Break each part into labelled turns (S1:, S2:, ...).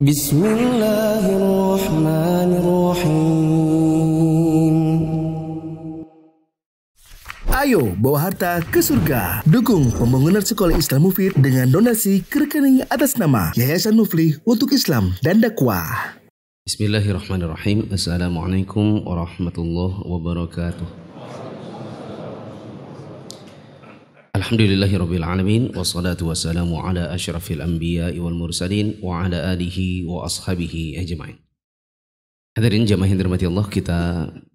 S1: Bismillahirrahmanirrahim. Ayo bawa harta ke surga. Dukung pembangunan sekolah Islam Mufid dengan donasi ke rekening atas nama Yayasan Mufli untuk Islam dan Dakwah.
S2: Bismillahirrahmanirrahim. Assalamualaikum warahmatullahi wabarakatuh. Alhamdulillahi Rabbil Alamin Wassalatu wassalamu ala ashrafil anbiya wal mursalin Wa ala alihi wa ashabihi ajma'in Hadirin jamaah yang dirahmati Allah Kita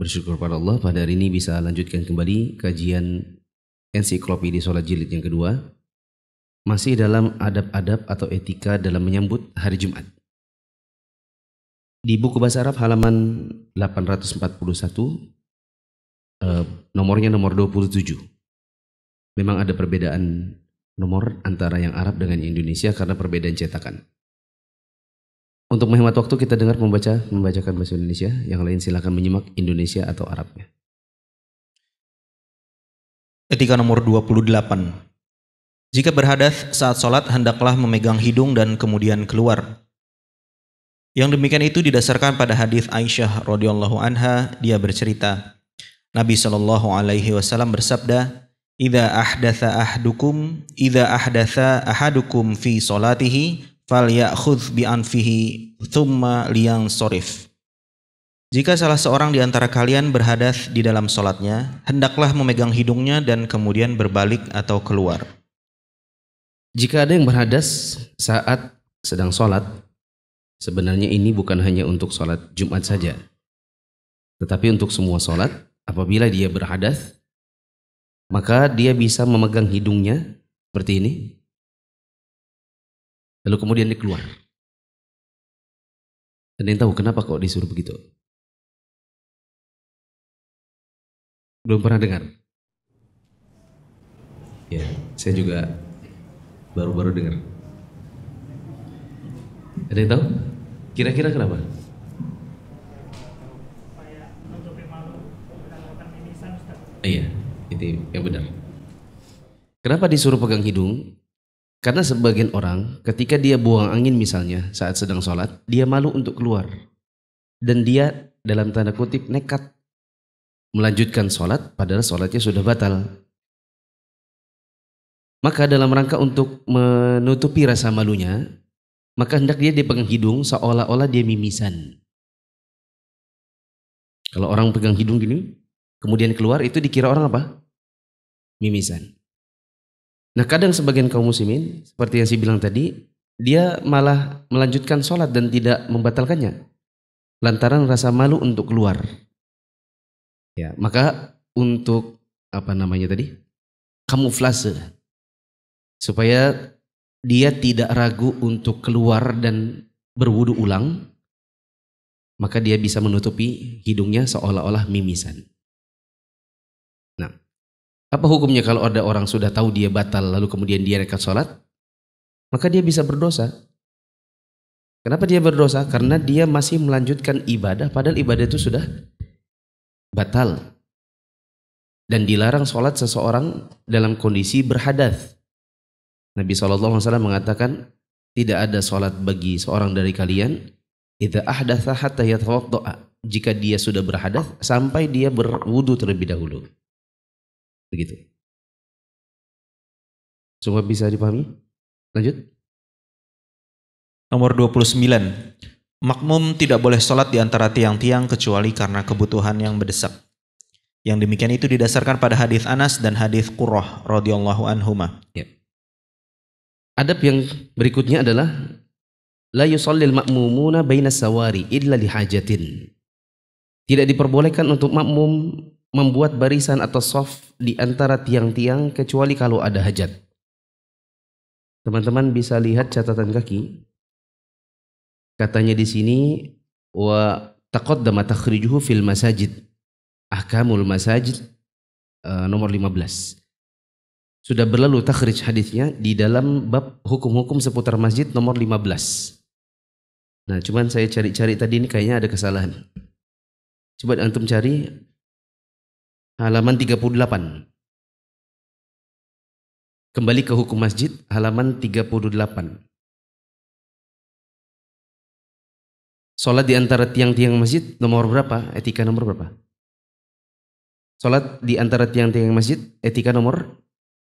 S2: bersyukur pada Allah Pada hari ini bisa lanjutkan kembali Kajian ensiklopedia sholat jilid yang kedua Masih dalam adab-adab atau etika dalam menyambut hari Jumat Di buku bahasa Arab halaman 841 eh, Nomornya nomor 27 memang ada perbedaan nomor antara yang Arab dengan Indonesia karena perbedaan cetakan. Untuk menghemat waktu kita dengar membaca membacakan bahasa Indonesia, yang lain silakan menyimak Indonesia atau
S1: Arabnya. Etika nomor 28. Jika berhadas saat sholat, hendaklah memegang hidung dan kemudian keluar. Yang demikian itu didasarkan pada hadis Aisyah radhiyallahu anha, dia bercerita, Nabi Shallallahu alaihi wasallam bersabda, Idza ahdatha ahdukum idza ahdatha ahadukum fi salatihi yakhud bi anfihi thumma sorif. Jika salah seorang di antara kalian berhadas di dalam solatnya, hendaklah memegang hidungnya dan kemudian berbalik atau keluar. Jika ada yang berhadas saat sedang solat,
S2: sebenarnya ini bukan hanya untuk solat Jumat saja, tetapi untuk semua solat. Apabila dia berhadas, maka dia bisa memegang hidungnya
S3: seperti ini. Lalu kemudian dia keluar. Dan yang tahu kenapa kok disuruh begitu?
S2: Belum pernah dengar? Ya, saya juga baru-baru dengar. Ada yang tahu? Kira-kira kenapa? Iya. Gitu ya benar. Kenapa disuruh pegang hidung? Karena sebagian orang ketika dia buang angin misalnya saat sedang sholat, dia malu untuk keluar. Dan dia dalam tanda kutip nekat melanjutkan sholat padahal sholatnya sudah batal. Maka dalam rangka untuk menutupi rasa malunya, maka hendak dia dipegang hidung seolah-olah dia mimisan.
S3: Kalau orang pegang hidung gini,
S2: kemudian keluar itu dikira orang apa? mimisan. Nah kadang sebagian kaum muslimin seperti yang saya bilang tadi dia malah melanjutkan sholat dan tidak membatalkannya lantaran rasa malu untuk keluar. Ya maka untuk apa namanya tadi kamuflase supaya dia tidak ragu untuk keluar dan berwudu ulang maka dia bisa menutupi hidungnya seolah-olah mimisan. Apa hukumnya kalau ada orang sudah tahu dia batal lalu kemudian dia rekat sholat? Maka dia bisa berdosa. Kenapa dia berdosa? Karena dia masih melanjutkan ibadah padahal ibadah itu sudah batal. Dan dilarang sholat seseorang dalam kondisi berhadath Nabi SAW mengatakan tidak ada sholat bagi seorang dari kalian Itu ahdatha hatta doa Jika dia sudah berhadas sampai dia berwudu terlebih dahulu. Begitu.
S1: Semua bisa dipahami? Lanjut. Nomor 29. Makmum tidak boleh sholat di antara tiang-tiang kecuali karena kebutuhan yang mendesak. Yang demikian itu didasarkan pada hadis Anas dan hadis Qurrah radhiyallahu anhuma. Ya. Adab yang berikutnya adalah la yusallil
S2: makmumuna sawari illa lihajatin. Tidak diperbolehkan untuk makmum membuat barisan atau soft di antara tiang-tiang kecuali kalau ada hajat. Teman-teman bisa lihat catatan kaki. Katanya di sini wa taqaddama takhrijuhu fil masajid. Ahkamul masajid eh, nomor 15. Sudah berlalu takhrij hadisnya di dalam bab hukum-hukum seputar masjid nomor 15. Nah, cuman saya cari-cari tadi ini kayaknya ada kesalahan. Coba antum cari halaman 38. Kembali ke hukum masjid, halaman 38. Sholat di antara tiang-tiang masjid nomor berapa? Etika nomor berapa? Sholat di antara tiang-tiang masjid, etika nomor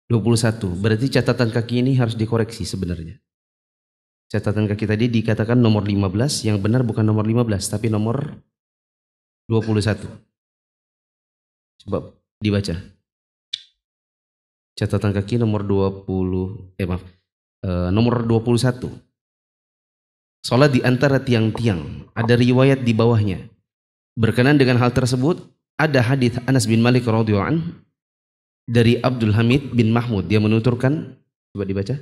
S2: 21. Berarti catatan kaki ini harus dikoreksi sebenarnya. Catatan kaki tadi dikatakan nomor 15, yang benar bukan nomor 15, tapi nomor 21. Coba dibaca. Catatan kaki nomor 20 eh maaf. E, nomor 21. Sholat di antara tiang-tiang. Ada riwayat di bawahnya. Berkenan dengan hal tersebut, ada hadis Anas bin Malik radhiyallahu an dari Abdul Hamid bin Mahmud. Dia menuturkan, coba dibaca.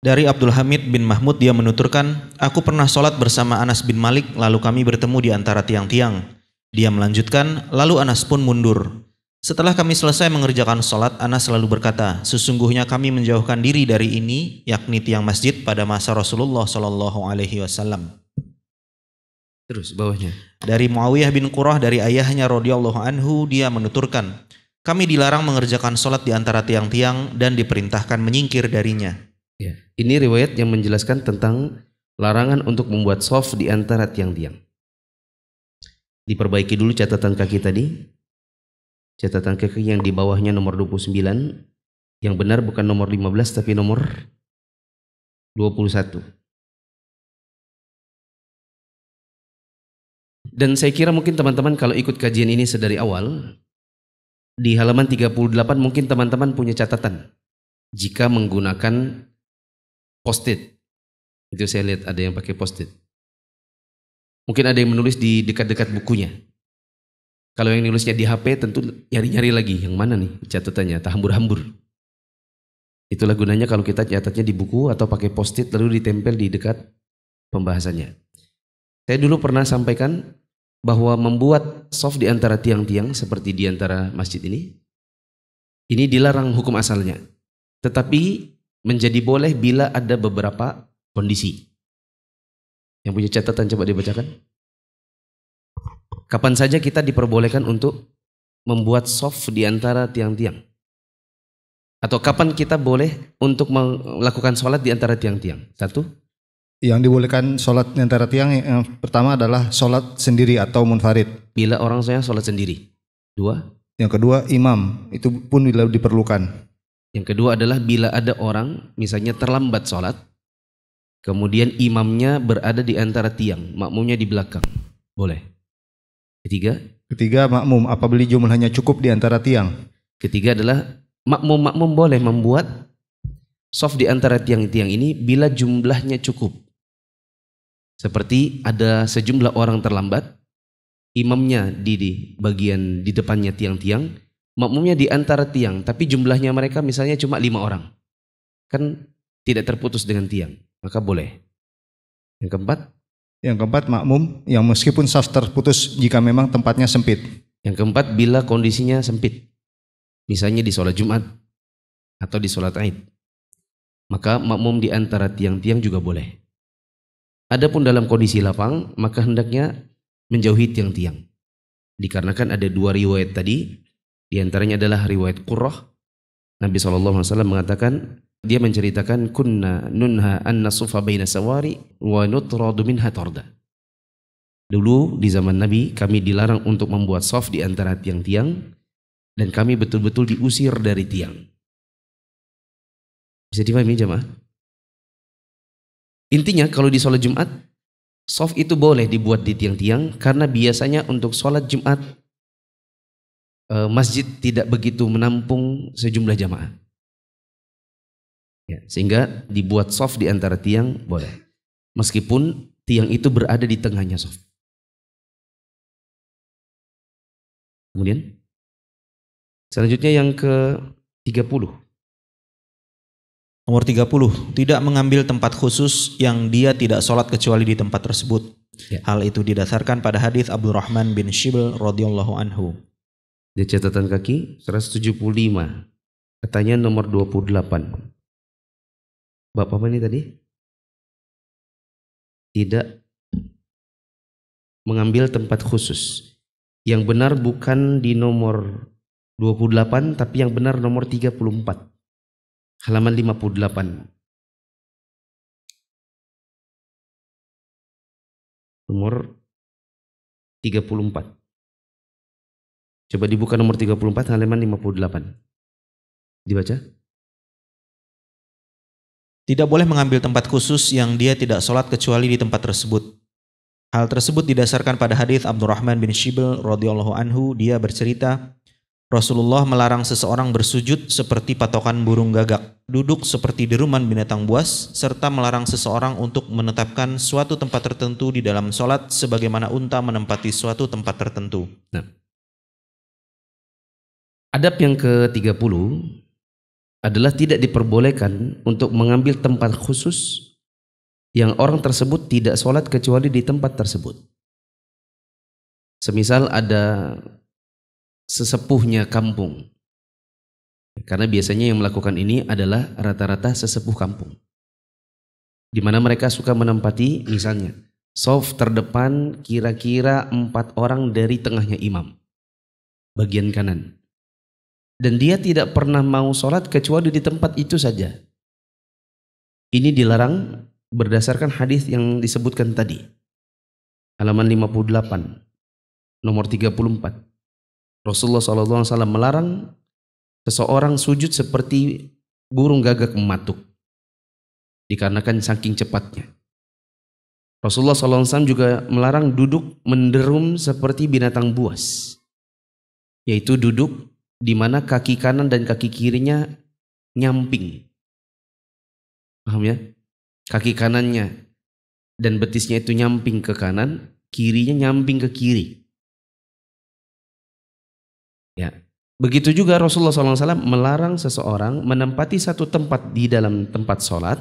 S1: Dari Abdul Hamid bin Mahmud dia menuturkan, aku pernah sholat bersama Anas bin Malik lalu kami bertemu di antara tiang-tiang. Dia melanjutkan, lalu Anas pun mundur. Setelah kami selesai mengerjakan sholat, Anas selalu berkata, sesungguhnya kami menjauhkan diri dari ini, yakni tiang masjid pada masa Rasulullah Shallallahu Alaihi Wasallam. Terus bawahnya. Dari Muawiyah bin Qurrah dari ayahnya radhiyallahu anhu dia menuturkan, kami dilarang mengerjakan sholat di antara tiang-tiang dan diperintahkan menyingkir darinya. Ya. Ini riwayat yang
S2: menjelaskan tentang larangan untuk membuat soft di antara tiang-tiang. Diperbaiki dulu catatan kaki tadi. Catatan kaki yang di bawahnya nomor 29. Yang benar bukan nomor 15 tapi nomor
S3: 21. Dan
S2: saya kira mungkin teman-teman kalau ikut kajian ini sedari awal, di halaman 38 mungkin teman-teman punya catatan jika menggunakan post-it. Itu saya lihat ada yang pakai post-it. Mungkin ada yang menulis di dekat-dekat bukunya. Kalau yang nulisnya di HP tentu nyari-nyari lagi. Yang mana nih catatannya? Tahambur-hambur. Itulah gunanya kalau kita catatnya di buku atau pakai post-it lalu ditempel di dekat pembahasannya. Saya dulu pernah sampaikan bahwa membuat soft di antara tiang-tiang seperti di antara masjid ini, ini dilarang hukum asalnya. Tetapi menjadi boleh bila ada beberapa kondisi. Yang punya catatan coba dibacakan. Kapan saja kita diperbolehkan untuk membuat soft di antara tiang-tiang? Atau kapan kita boleh untuk melakukan sholat di antara tiang-tiang?
S1: Satu. Yang dibolehkan sholat di antara tiang eh, yang pertama adalah sholat sendiri atau munfarid. Bila orang saya sholat sendiri. Dua. Yang kedua imam. Itu pun bila
S2: diperlukan. Yang kedua adalah bila ada orang misalnya terlambat sholat Kemudian imamnya berada di antara tiang, makmumnya di belakang. Boleh. Ketiga? Ketiga makmum, apabila jumlahnya cukup di antara tiang? Ketiga adalah makmum-makmum boleh membuat soft di antara tiang-tiang ini bila jumlahnya cukup. Seperti ada sejumlah orang terlambat, imamnya di, di bagian di depannya tiang-tiang, makmumnya di antara tiang, tapi jumlahnya mereka misalnya cuma lima orang. Kan tidak terputus dengan tiang maka boleh. Yang keempat?
S1: Yang keempat makmum yang meskipun saf terputus
S2: jika memang tempatnya sempit. Yang keempat bila kondisinya sempit. Misalnya di sholat Jumat atau di sholat Aid. Maka makmum di antara tiang-tiang juga boleh. Adapun dalam kondisi lapang, maka hendaknya menjauhi tiang-tiang. Dikarenakan ada dua riwayat tadi, di antaranya adalah riwayat Qurrah. Nabi SAW mengatakan, dia menceritakan kunna nunha an nasufa baina sawari wa nutradu minha tarda. Dulu di zaman Nabi kami dilarang untuk membuat soft di antara tiang-tiang dan kami betul-betul diusir dari tiang. Bisa dipahami jemaah? Intinya kalau di sholat Jumat, soft itu boleh dibuat di tiang-tiang karena biasanya untuk sholat Jumat eh, masjid tidak begitu menampung sejumlah jamaah. Ya, sehingga dibuat soft di antara tiang boleh. Meskipun tiang itu berada di tengahnya soft.
S3: Kemudian selanjutnya yang ke
S1: 30. Nomor 30, tidak mengambil tempat khusus yang dia tidak sholat kecuali di tempat tersebut. Ya. Hal itu didasarkan pada hadis Abdurrahman bin Shibl radhiyallahu anhu. Di catatan kaki 175.
S2: katanya nomor 28. Bapak mana tadi? Tidak mengambil tempat khusus. Yang benar bukan di nomor 28 tapi yang benar nomor 34. Halaman 58.
S3: Nomor 34. Coba dibuka nomor 34 halaman 58.
S1: Dibaca. Tidak boleh mengambil tempat khusus yang dia tidak sholat kecuali di tempat tersebut. Hal tersebut didasarkan pada hadis Abdurrahman bin Shibl radhiyallahu anhu, dia bercerita, Rasulullah melarang seseorang bersujud seperti patokan burung gagak, duduk seperti deruman binatang buas, serta melarang seseorang untuk menetapkan suatu tempat tertentu di dalam sholat sebagaimana unta menempati suatu tempat tertentu.
S2: Nah. Adab yang ke-30 adalah tidak diperbolehkan untuk mengambil tempat khusus yang orang tersebut tidak sholat kecuali di tempat tersebut. Semisal ada sesepuhnya kampung. Karena biasanya yang melakukan ini adalah rata-rata sesepuh kampung. Di mana mereka suka menempati misalnya soft terdepan kira-kira empat orang dari tengahnya imam. Bagian kanan dan dia tidak pernah mau sholat kecuali di tempat itu saja. Ini dilarang berdasarkan hadis yang disebutkan tadi. Halaman 58, nomor 34. Rasulullah SAW melarang seseorang sujud seperti burung gagak mematuk. Dikarenakan saking cepatnya. Rasulullah SAW juga melarang duduk menderum seperti binatang buas. Yaitu duduk di mana kaki kanan dan kaki kirinya nyamping. Paham ya? Kaki kanannya dan betisnya itu nyamping ke kanan, kirinya nyamping ke kiri. Ya. Begitu juga Rasulullah SAW melarang seseorang menempati satu tempat di dalam tempat sholat,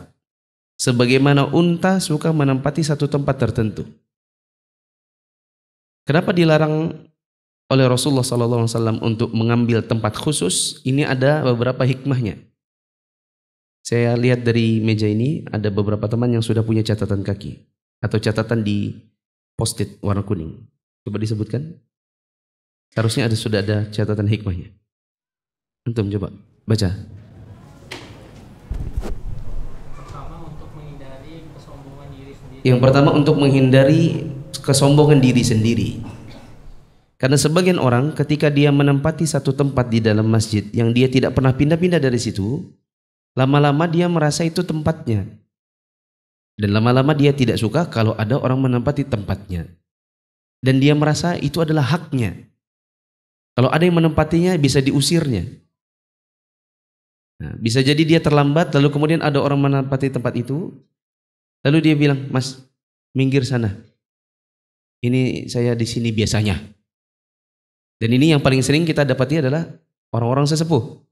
S2: sebagaimana unta suka menempati satu tempat tertentu. Kenapa dilarang oleh Rasulullah SAW untuk mengambil tempat khusus, ini ada beberapa hikmahnya. Saya lihat dari meja ini ada beberapa teman yang sudah punya catatan kaki atau catatan di post-it warna kuning. Coba disebutkan. Harusnya ada sudah ada catatan hikmahnya. Antum coba baca. Yang pertama untuk menghindari kesombongan diri sendiri. Karena sebagian orang ketika dia menempati satu tempat di dalam masjid yang dia tidak pernah pindah-pindah dari situ, lama-lama dia merasa itu tempatnya. Dan lama-lama dia tidak suka kalau ada orang menempati tempatnya. Dan dia merasa itu adalah haknya. Kalau ada yang menempatinya bisa diusirnya. Nah, bisa jadi dia terlambat lalu kemudian ada orang menempati tempat itu. Lalu dia bilang, "Mas, minggir sana. Ini saya di sini biasanya." Dan ini yang paling sering kita dapati adalah orang-orang sesepuh.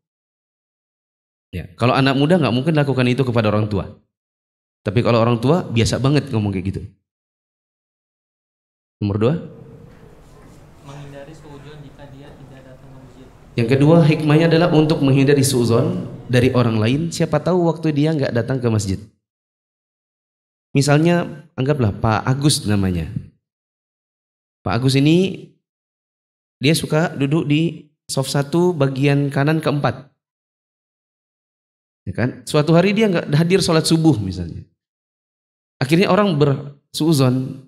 S2: Ya, kalau anak muda nggak mungkin lakukan itu kepada orang tua. Tapi kalau orang tua biasa banget ngomong kayak gitu. Nomor dua.
S1: Menghindari jika dia tidak datang masjid. Yang kedua hikmahnya adalah untuk
S2: menghindari suuzon dari orang lain. Siapa tahu waktu dia nggak datang ke masjid. Misalnya anggaplah Pak Agus namanya. Pak Agus ini dia suka duduk di soft satu bagian kanan keempat. Ya kan? Suatu hari dia nggak hadir sholat subuh misalnya. Akhirnya orang bersuzon.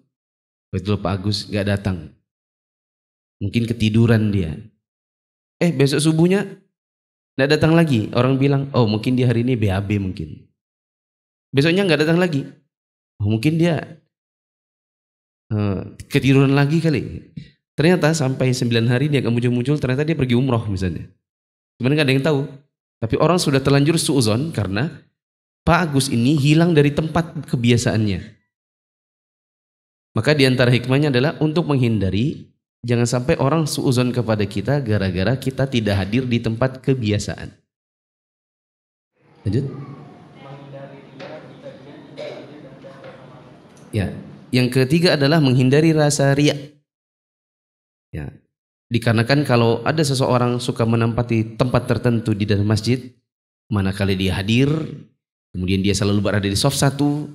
S2: Betul Pak Agus nggak datang. Mungkin ketiduran dia. Eh besok subuhnya nggak datang lagi. Orang bilang, oh mungkin dia hari ini BAB mungkin. Besoknya nggak datang lagi. Oh, mungkin dia uh, ketiduran lagi kali. Ternyata sampai 9 hari dia akan muncul-muncul, ternyata dia pergi umroh misalnya. Sebenarnya ada yang tahu. Tapi orang sudah terlanjur suuzon karena Pak Agus ini hilang dari tempat kebiasaannya. Maka di antara hikmahnya adalah untuk menghindari jangan sampai orang suuzon kepada kita gara-gara kita tidak hadir di tempat kebiasaan. Lanjut. Ya, yang ketiga adalah menghindari rasa riak. Ya, dikarenakan kalau ada seseorang suka menempati tempat tertentu di dalam masjid, manakala dia hadir, kemudian dia selalu berada di soft satu,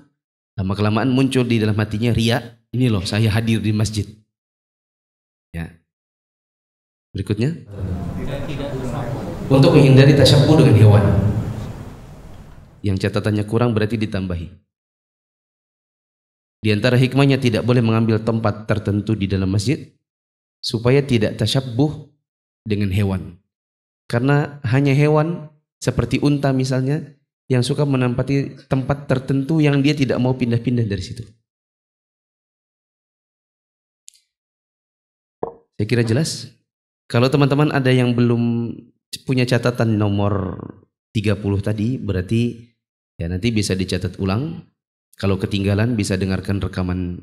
S2: lama kelamaan muncul di dalam hatinya riak ini loh saya hadir di masjid. Ya. Berikutnya.
S3: Untuk menghindari
S2: tasyabbuh dengan hewan. Yang catatannya kurang berarti ditambahi. Di antara hikmahnya tidak boleh mengambil tempat tertentu di dalam masjid supaya tidak tasyabuh dengan hewan. Karena hanya hewan seperti unta misalnya yang suka menempati tempat tertentu yang dia tidak mau pindah-pindah dari situ. Saya kira jelas. Kalau teman-teman ada yang belum punya catatan nomor 30 tadi, berarti ya nanti bisa dicatat ulang. Kalau ketinggalan bisa dengarkan rekaman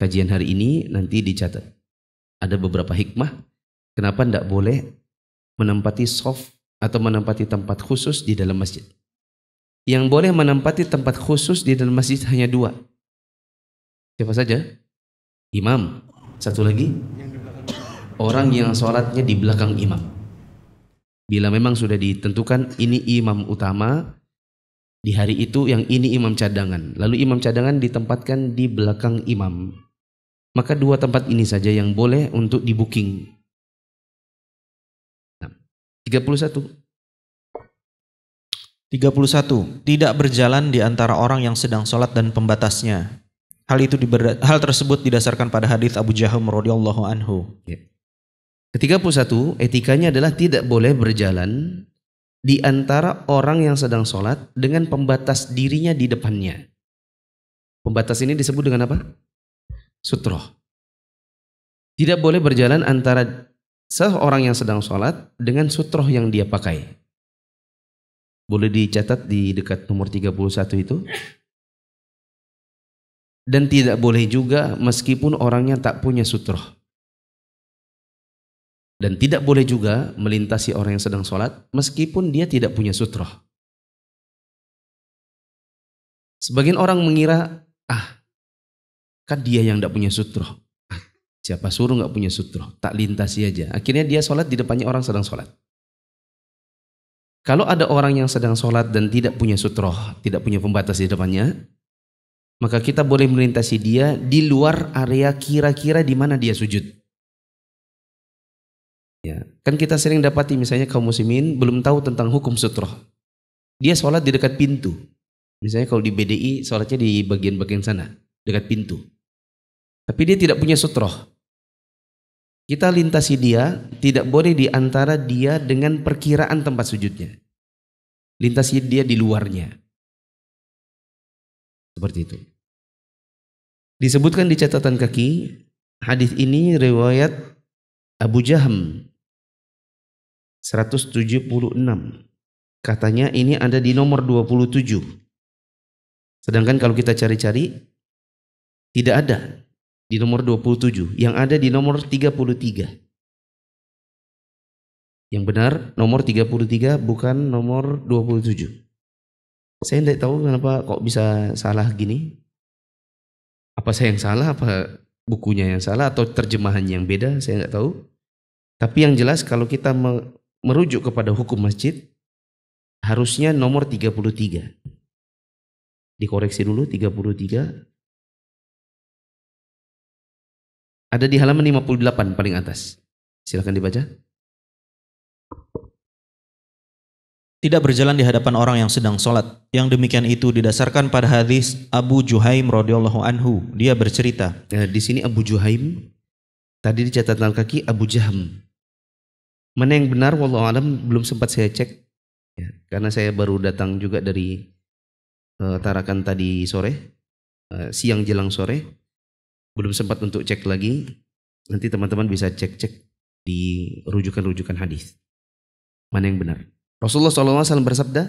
S2: kajian hari ini nanti dicatat ada beberapa hikmah kenapa tidak boleh menempati soft atau menempati tempat khusus di dalam masjid. Yang boleh menempati tempat khusus di dalam masjid hanya dua. Siapa saja? Imam. Satu lagi? Orang yang sholatnya di belakang imam. Bila memang sudah ditentukan ini imam utama, di hari itu yang ini imam cadangan. Lalu imam cadangan ditempatkan di belakang imam. Maka dua tempat ini saja yang boleh untuk di booking. 31.
S1: 31. Tidak berjalan di antara orang yang sedang sholat dan pembatasnya. Hal itu diber, hal tersebut didasarkan pada hadis Abu Jahum radhiyallahu anhu. Ya. Ketiga puluh satu, etikanya adalah tidak boleh berjalan
S2: di antara orang yang sedang sholat dengan pembatas dirinya di depannya. Pembatas ini disebut dengan apa? sutroh. Tidak boleh berjalan antara seorang yang sedang sholat dengan sutroh yang dia pakai. Boleh dicatat di dekat nomor 31 itu. Dan tidak boleh juga meskipun orangnya tak punya sutroh. Dan tidak boleh juga melintasi orang yang sedang sholat meskipun
S3: dia tidak punya sutroh. Sebagian orang
S2: mengira, ah Kan dia yang tidak punya sutroh. Siapa suruh nggak punya sutroh? Tak lintasi aja. Akhirnya dia sholat di depannya orang sedang sholat. Kalau ada orang yang sedang sholat dan tidak punya sutroh, tidak punya pembatas di depannya, maka kita boleh melintasi dia di luar area kira-kira di mana dia sujud. Ya, kan kita sering dapati misalnya kaum muslimin belum tahu tentang hukum sutroh. Dia sholat di dekat pintu. Misalnya kalau di BDI sholatnya di bagian-bagian sana, dekat pintu. Tapi dia tidak punya sutroh. Kita lintasi dia, tidak boleh diantara dia dengan perkiraan tempat sujudnya. Lintasi dia di luarnya. Seperti itu. Disebutkan di catatan kaki, hadis ini riwayat Abu Jaham 176. Katanya ini ada di nomor 27. Sedangkan kalau kita cari-cari tidak ada di nomor 27, yang ada di nomor 33. Yang benar nomor 33 bukan nomor 27. Saya tidak tahu kenapa kok bisa salah gini. Apa saya yang salah, apa bukunya yang salah, atau terjemahan yang beda, saya nggak tahu. Tapi yang jelas kalau kita merujuk kepada hukum masjid, harusnya nomor 33. Dikoreksi dulu
S3: 33 Ada di halaman 58
S2: paling atas. Silahkan dibaca.
S1: Tidak berjalan di hadapan orang yang sedang sholat. Yang demikian itu didasarkan pada hadis Abu Juhaim radhiyallahu anhu. Dia bercerita. Ya, di sini Abu Juhaim. Tadi di
S2: catatan kaki Abu Jaham. Mana yang benar? Wallahu alam belum sempat saya cek. Ya, karena saya baru datang juga dari uh, Tarakan tadi sore, uh, siang jelang sore belum sempat untuk cek lagi. Nanti teman-teman
S1: bisa cek-cek di rujukan-rujukan hadis. Mana yang benar? Rasulullah SAW bersabda,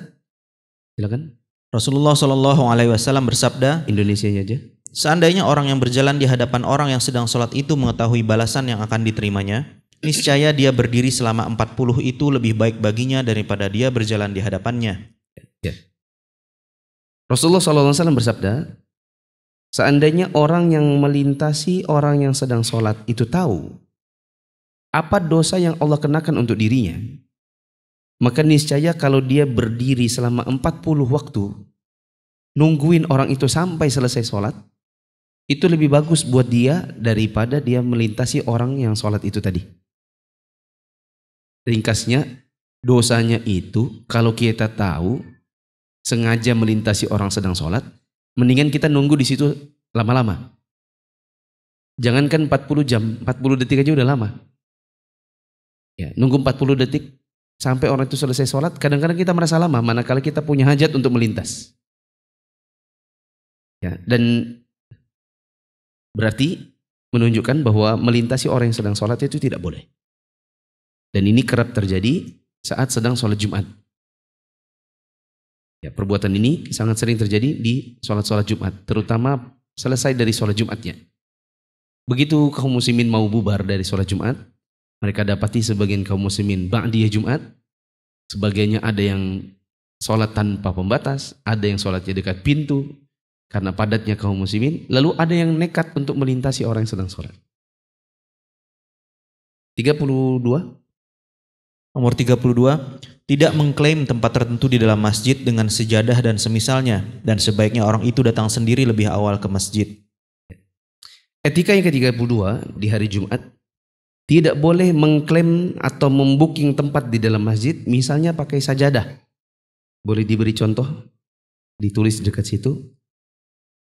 S1: silakan. Rasulullah Shallallahu Alaihi Wasallam bersabda, Indonesia aja. Seandainya orang yang berjalan di hadapan orang yang sedang sholat itu mengetahui balasan yang akan diterimanya, niscaya dia berdiri selama 40 itu lebih baik baginya daripada dia berjalan di hadapannya. Ya. Rasulullah SAW bersabda,
S2: Seandainya orang yang melintasi orang yang sedang sholat itu tahu apa dosa yang Allah kenakan untuk dirinya, maka niscaya kalau dia berdiri selama 40 waktu, nungguin orang itu sampai selesai sholat, itu lebih bagus buat dia daripada dia melintasi orang yang sholat itu tadi. Ringkasnya, dosanya itu kalau kita tahu sengaja melintasi orang sedang sholat, Mendingan kita nunggu di situ lama-lama. Jangankan 40 jam, 40 detik aja udah lama. Ya, nunggu 40 detik sampai orang itu selesai sholat, kadang-kadang kita merasa lama, manakala kita punya hajat untuk melintas. Ya, dan berarti menunjukkan bahwa melintasi orang yang sedang sholat itu tidak boleh. Dan ini kerap terjadi saat sedang sholat Jumat. Ya, perbuatan ini sangat sering terjadi di sholat-sholat Jumat, terutama selesai dari sholat Jumatnya. Begitu kaum muslimin mau bubar dari sholat Jumat, mereka dapati sebagian kaum muslimin ba'diyah Jumat, sebagiannya ada yang sholat tanpa pembatas, ada yang sholatnya dekat pintu, karena padatnya kaum muslimin, lalu ada yang nekat untuk melintasi orang yang sedang sholat.
S1: 32 Nomor 32 tidak mengklaim tempat tertentu di dalam masjid dengan sejadah dan semisalnya dan sebaiknya orang itu datang sendiri lebih awal ke masjid. Etika yang ke-32 di hari Jumat
S2: tidak boleh mengklaim atau membuking tempat di dalam masjid misalnya pakai sajadah. Boleh diberi contoh? Ditulis dekat situ.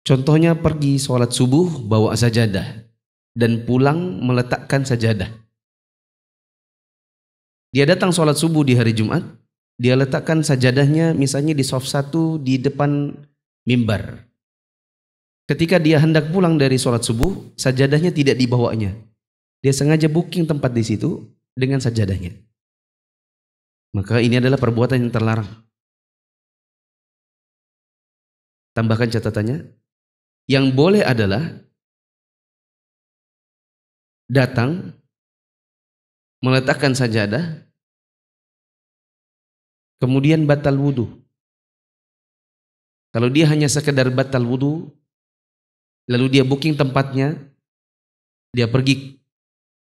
S2: Contohnya pergi sholat subuh bawa sajadah dan pulang meletakkan sajadah. Dia datang sholat subuh di hari Jumat, dia letakkan sajadahnya misalnya di soft satu di depan mimbar. Ketika dia hendak pulang dari sholat subuh, sajadahnya tidak dibawanya. Dia sengaja booking tempat di situ dengan sajadahnya. Maka ini adalah perbuatan
S3: yang terlarang. Tambahkan catatannya. Yang boleh adalah datang meletakkan sajadah
S2: kemudian batal wudhu kalau dia hanya sekedar batal wudhu lalu dia booking tempatnya dia pergi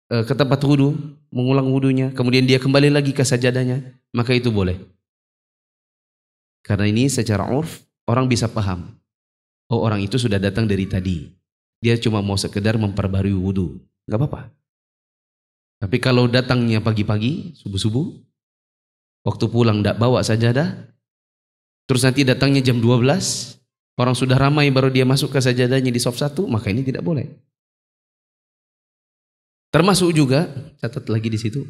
S2: eh, ke tempat wudhu mengulang wudhunya kemudian dia kembali lagi ke sajadahnya maka itu boleh karena ini secara urf orang bisa paham oh orang itu sudah datang dari tadi dia cuma mau sekedar memperbarui wudhu nggak apa-apa tapi kalau datangnya pagi-pagi, subuh-subuh, waktu pulang tidak bawa sajadah, terus nanti datangnya jam 12, orang sudah ramai baru dia masuk ke sajadahnya di soft satu, maka ini tidak boleh. Termasuk juga, catat lagi di situ,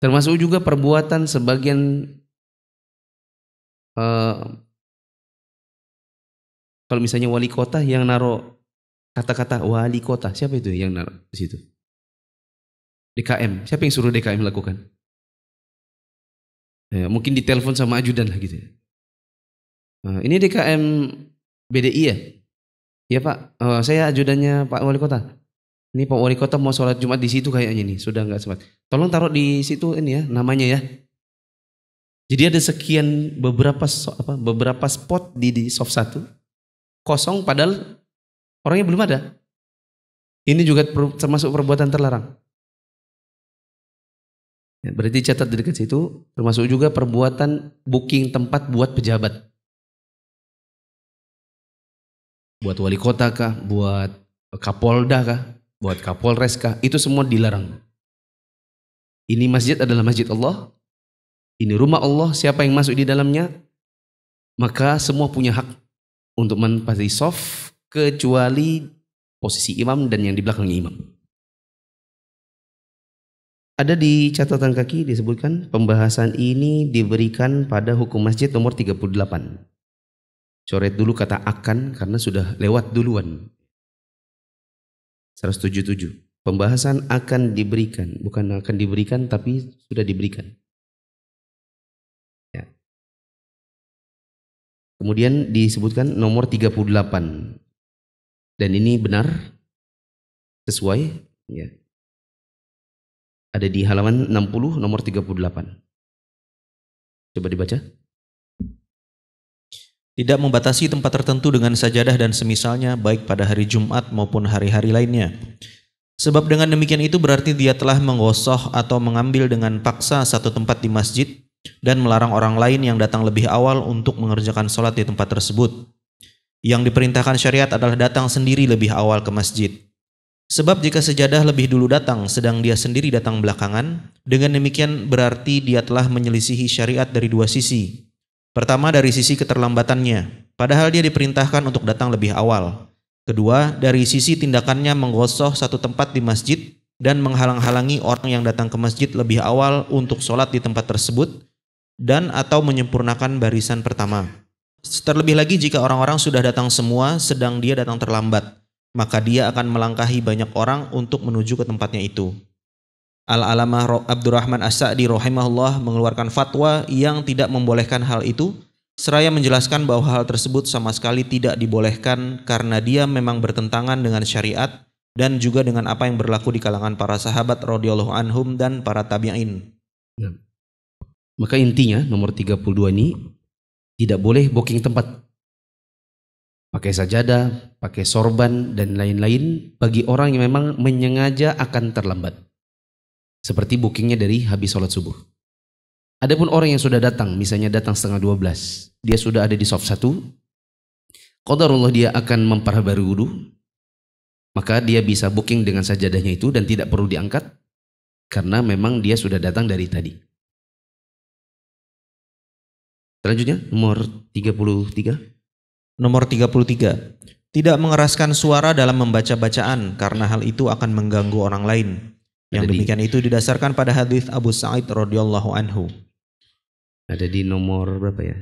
S2: termasuk juga perbuatan sebagian uh, kalau misalnya wali kota yang naruh kata-kata wali kota, siapa itu yang naruh di situ? DKM. Siapa yang suruh DKM lakukan? Ya, mungkin ditelepon sama ajudan lah gitu. Nah, ini DKM BDI ya? ya Pak, oh, saya ajudannya Pak Wali Kota. Ini Pak Wali Kota mau sholat Jumat di situ kayaknya nih, sudah nggak sempat. Tolong taruh di situ ini ya, namanya ya. Jadi ada sekian beberapa apa, beberapa spot di, di soft satu kosong padahal orangnya belum ada. Ini juga termasuk perbuatan terlarang. Ya, berarti catat di dekat situ, termasuk juga perbuatan booking tempat buat pejabat. Buat wali kota kah, buat kapolda kah, buat kapolres kah, itu semua dilarang. Ini masjid adalah masjid Allah, ini rumah Allah, siapa yang masuk di dalamnya, maka semua punya hak untuk menempati soft kecuali posisi imam dan yang di belakangnya imam. Ada di catatan kaki disebutkan pembahasan ini diberikan pada hukum masjid nomor 38. Coret dulu kata akan karena sudah lewat duluan. 177. Pembahasan akan diberikan, bukan akan diberikan tapi sudah diberikan. Ya. Kemudian disebutkan nomor 38.
S3: Dan ini benar sesuai ya
S2: ada di halaman 60 nomor 38. Coba dibaca.
S1: Tidak membatasi tempat tertentu dengan sajadah dan semisalnya baik pada hari Jumat maupun hari-hari lainnya. Sebab dengan demikian itu berarti dia telah menggosok atau mengambil dengan paksa satu tempat di masjid dan melarang orang lain yang datang lebih awal untuk mengerjakan sholat di tempat tersebut. Yang diperintahkan syariat adalah datang sendiri lebih awal ke masjid. Sebab jika sejadah lebih dulu datang, sedang dia sendiri datang belakangan, dengan demikian berarti dia telah menyelisihi syariat dari dua sisi. Pertama dari sisi keterlambatannya, padahal dia diperintahkan untuk datang lebih awal. Kedua, dari sisi tindakannya menggosok satu tempat di masjid dan menghalang-halangi orang yang datang ke masjid lebih awal untuk sholat di tempat tersebut dan atau menyempurnakan barisan pertama. Terlebih lagi jika orang-orang sudah datang semua sedang dia datang terlambat maka dia akan melangkahi banyak orang untuk menuju ke tempatnya itu. Al-Alamah Abdurrahman As-Sa'di rahimahullah mengeluarkan fatwa yang tidak membolehkan hal itu, seraya menjelaskan bahwa hal tersebut sama sekali tidak dibolehkan karena dia memang bertentangan dengan syariat dan juga dengan apa yang berlaku di kalangan para sahabat radhiyallahu anhum dan para tabi'in.
S2: Ya. Maka intinya nomor 32 ini tidak boleh booking tempat pakai sajadah, pakai sorban dan lain-lain bagi orang yang memang menyengaja akan terlambat. Seperti bookingnya dari habis sholat subuh. Adapun orang yang sudah datang, misalnya datang setengah dua belas, dia sudah ada di soft 1, Qadarullah dia akan memperbarui wudhu, maka dia bisa booking dengan sajadahnya itu dan tidak perlu diangkat karena memang dia sudah datang dari tadi.
S1: Selanjutnya nomor tiga. Nomor 33. Tidak mengeraskan suara dalam membaca bacaan karena hal itu akan mengganggu orang lain. Yang demikian itu didasarkan pada hadis Abu Sa'id radhiyallahu anhu. Ada di nomor berapa ya?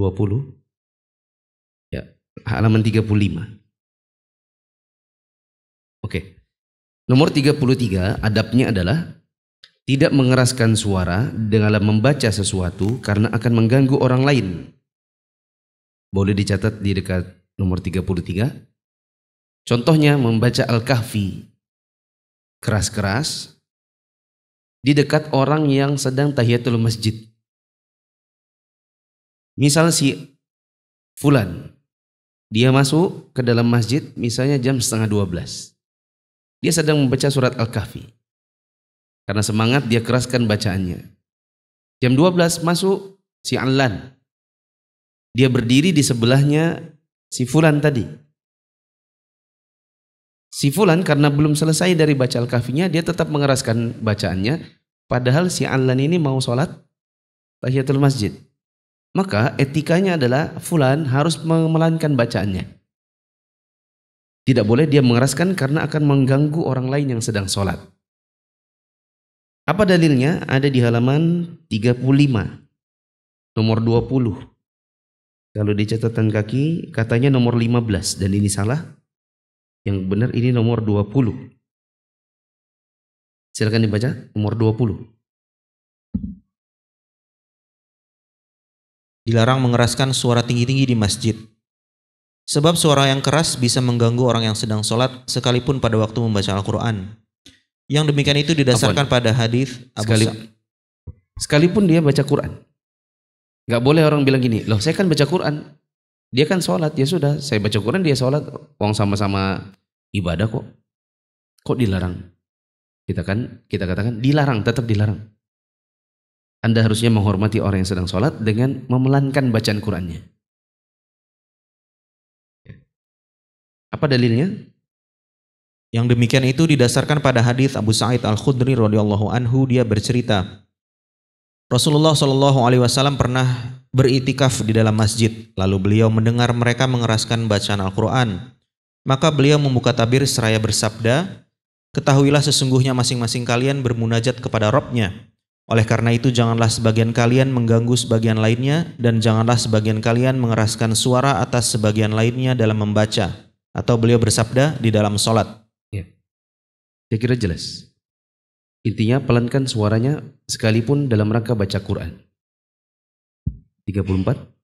S1: 20. Ya,
S2: halaman 35. Oke. Nomor 33 adabnya adalah tidak mengeraskan suara dengan membaca sesuatu karena akan mengganggu orang lain. Boleh dicatat di dekat nomor 33. Contohnya membaca Al-Kahfi keras-keras di dekat orang yang sedang tahiyatul masjid. Misal si Fulan, dia masuk ke dalam masjid misalnya jam setengah 12. Dia sedang membaca surat Al-Kahfi. Karena semangat dia keraskan bacaannya. Jam 12 masuk si Alan. Dia berdiri di sebelahnya si Fulan tadi. Si Fulan karena belum selesai dari baca Al-Kahfinya, dia tetap mengeraskan bacaannya. Padahal si Alan ini mau sholat tahiyatul masjid. Maka etikanya adalah Fulan harus memelankan bacaannya. Tidak boleh dia mengeraskan karena akan mengganggu orang lain yang sedang sholat. Apa dalilnya? Ada di halaman 35, nomor 20. Kalau di catatan kaki katanya nomor 15 dan ini salah. Yang benar ini nomor 20.
S3: Silakan dibaca nomor 20.
S1: Dilarang mengeraskan suara tinggi-tinggi di masjid. Sebab suara yang keras bisa mengganggu orang yang sedang sholat sekalipun pada waktu membaca Al-Quran. Yang demikian itu didasarkan pada hadis Abu Sekalip, Sekalipun dia baca Quran.
S2: Gak boleh orang bilang gini, loh saya kan baca Quran, dia kan sholat, ya sudah, saya baca Quran, dia sholat, uang sama-sama ibadah kok. Kok dilarang? Kita kan, kita katakan dilarang, tetap dilarang. Anda harusnya menghormati orang yang sedang sholat dengan memelankan bacaan Qurannya.
S1: Apa dalilnya? Yang demikian itu didasarkan pada hadis Abu Sa'id Al-Khudri radhiyallahu anhu dia bercerita, Rasulullah Shallallahu Alaihi Wasallam pernah beritikaf di dalam masjid, lalu beliau mendengar mereka mengeraskan bacaan Al-Quran. Maka beliau membuka tabir seraya bersabda, Ketahuilah sesungguhnya masing-masing kalian bermunajat kepada Robnya. Oleh karena itu janganlah sebagian kalian mengganggu sebagian lainnya dan janganlah sebagian kalian mengeraskan suara atas sebagian lainnya dalam membaca. Atau beliau bersabda di dalam sholat. Ya. Saya kira jelas.
S2: Intinya pelankan suaranya sekalipun dalam rangka baca Quran.
S1: 34.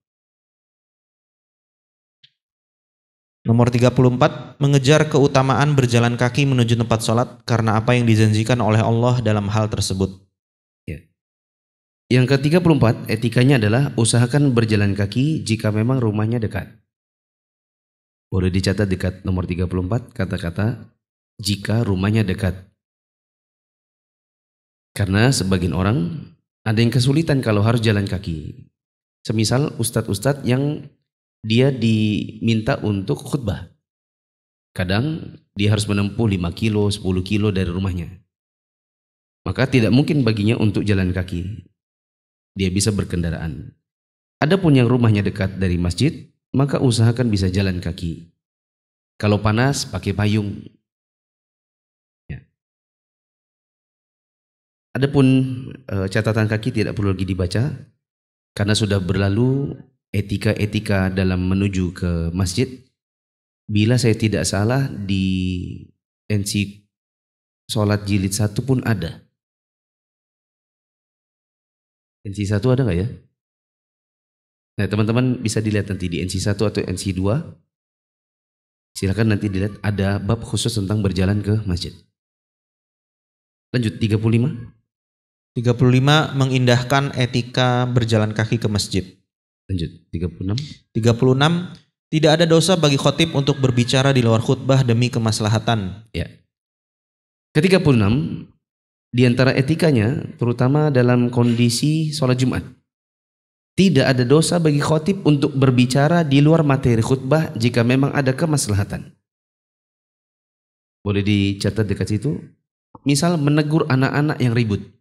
S1: Nomor 34, mengejar keutamaan berjalan kaki menuju tempat sholat karena apa yang dijanjikan oleh Allah dalam hal tersebut. Ya. Yang ke-34,
S2: etikanya adalah usahakan berjalan kaki jika memang rumahnya dekat. Boleh dicatat dekat nomor 34, kata-kata jika rumahnya dekat. Karena sebagian orang ada yang kesulitan kalau harus jalan kaki. Semisal ustadz-ustadz yang dia diminta untuk khutbah. Kadang dia harus menempuh 5 kilo, 10 kilo dari rumahnya. Maka tidak mungkin baginya untuk jalan kaki. Dia bisa berkendaraan. Adapun yang rumahnya dekat dari masjid, maka usahakan bisa jalan kaki. Kalau panas, pakai payung. Adapun e, catatan kaki tidak perlu lagi dibaca karena sudah berlalu etika-etika dalam menuju ke masjid. Bila saya tidak salah di NC Salat jilid
S3: satu pun ada. NC satu ada nggak ya?
S2: Nah teman-teman bisa dilihat nanti di NC 1 atau NC 2 Silakan nanti dilihat ada bab khusus tentang berjalan ke masjid
S1: Lanjut 35 35 mengindahkan etika berjalan kaki ke masjid. Lanjut, 36. 36 tidak ada dosa bagi khotib untuk berbicara di luar khutbah demi kemaslahatan. Ya. Ke 36
S2: di antara etikanya terutama dalam kondisi sholat Jumat. Tidak ada dosa bagi khotib untuk berbicara di luar materi khutbah jika memang ada kemaslahatan. Boleh dicatat dekat situ. Misal menegur anak-anak yang ribut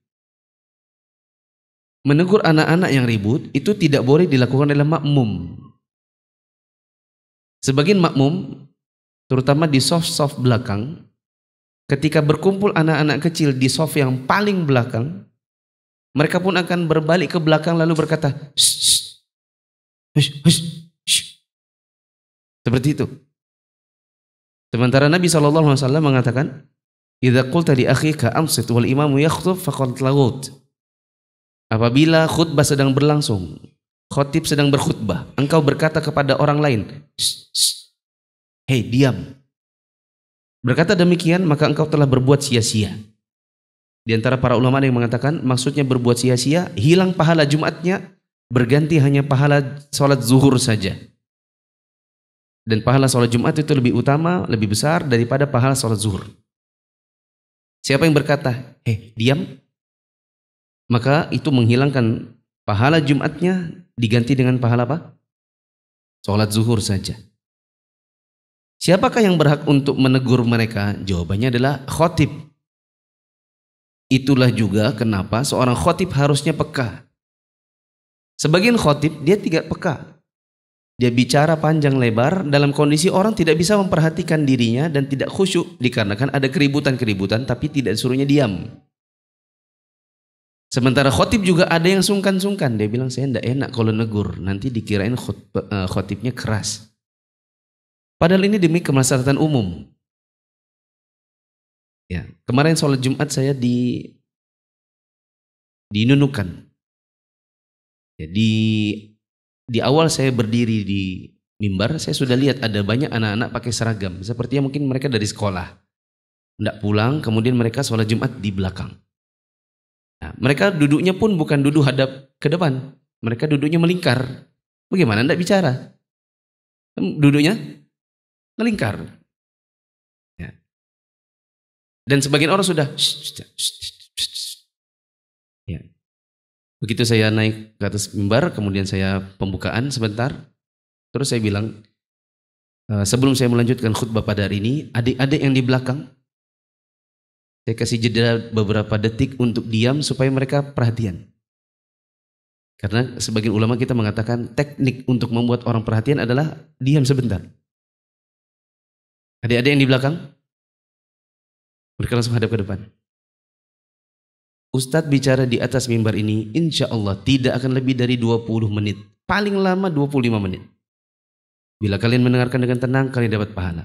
S2: Menegur anak-anak yang ribut itu tidak boleh dilakukan dalam makmum. Sebagian makmum, terutama di soft-soft belakang, ketika berkumpul anak-anak kecil di soft yang paling belakang, mereka pun akan berbalik ke belakang lalu berkata, shh, shh, shh, shh. seperti itu. Sementara Nabi SAW mengatakan, "Idza qulta li akhika amsit wal imamu yakhthub faqad lagut." Apabila khutbah sedang berlangsung, khotib sedang berkhutbah, engkau berkata kepada orang lain, "Hei, diam." Berkata demikian, maka engkau telah berbuat sia-sia. Di antara para ulama yang mengatakan maksudnya berbuat sia-sia, hilang pahala Jumatnya, berganti hanya pahala sholat zuhur saja. Dan pahala sholat Jumat itu lebih utama, lebih besar daripada pahala sholat zuhur. Siapa yang berkata, eh diam, maka itu menghilangkan pahala Jumatnya diganti dengan pahala apa? Sholat zuhur saja. Siapakah yang berhak untuk menegur mereka? Jawabannya adalah khotib. Itulah juga kenapa seorang khotib harusnya peka. Sebagian khotib dia tidak peka. Dia bicara panjang lebar dalam kondisi orang tidak bisa memperhatikan dirinya dan tidak khusyuk dikarenakan ada keributan-keributan tapi tidak suruhnya diam. Sementara khotib juga ada yang sungkan-sungkan. Dia bilang saya tidak enak kalau negur. Nanti dikirain eh, khotibnya keras. Padahal ini demi kemaslahatan umum. Ya, kemarin sholat Jumat saya di dinunukan. Ya, di di awal saya berdiri di mimbar, saya sudah lihat ada banyak anak-anak pakai seragam. Sepertinya mungkin mereka dari sekolah. Tidak pulang, kemudian mereka sholat Jumat di belakang. Nah, mereka duduknya pun bukan duduk hadap ke depan. Mereka duduknya melingkar. Bagaimana Tidak bicara? Duduknya
S3: melingkar. Ya. Dan sebagian orang sudah.
S2: ya. Begitu saya naik ke atas mimbar, kemudian saya pembukaan sebentar. Terus saya bilang, eh, sebelum saya melanjutkan khutbah pada hari ini, adik-adik yang di belakang, saya kasih jeda beberapa detik untuk diam supaya mereka perhatian. Karena sebagian ulama kita mengatakan teknik untuk membuat orang perhatian adalah diam sebentar. adik ada yang di belakang, mereka langsung hadap ke depan. Ustadz bicara di atas mimbar ini, insya Allah tidak akan lebih dari 20 menit. Paling lama 25 menit. Bila kalian mendengarkan dengan tenang, kalian dapat pahala.